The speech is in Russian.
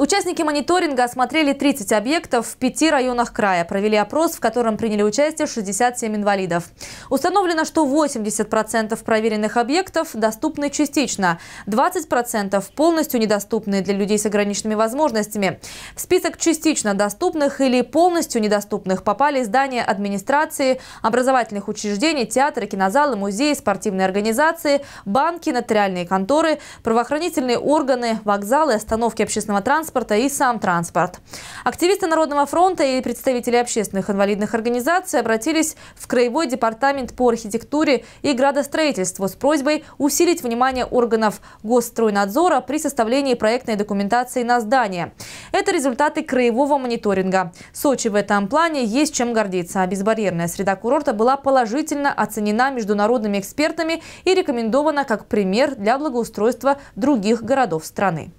Участники мониторинга осмотрели 30 объектов в пяти районах края. Провели опрос, в котором приняли участие 67 инвалидов. Установлено, что 80% проверенных объектов доступны частично, 20% полностью недоступны для людей с ограниченными возможностями. В список частично доступных или полностью недоступных попали здания администрации, образовательных учреждений, театры, кинозалы, музеи, спортивные организации, банки, нотариальные конторы, правоохранительные органы, вокзалы, остановки общественного транспорта, транспорта и сам транспорт. Активисты Народного фронта и представители общественных инвалидных организаций обратились в Краевой департамент по архитектуре и градостроительству с просьбой усилить внимание органов Госстройнадзора при составлении проектной документации на здание. Это результаты краевого мониторинга. Сочи в этом плане есть чем гордиться. безбарьерная среда курорта была положительно оценена международными экспертами и рекомендована как пример для благоустройства других городов страны.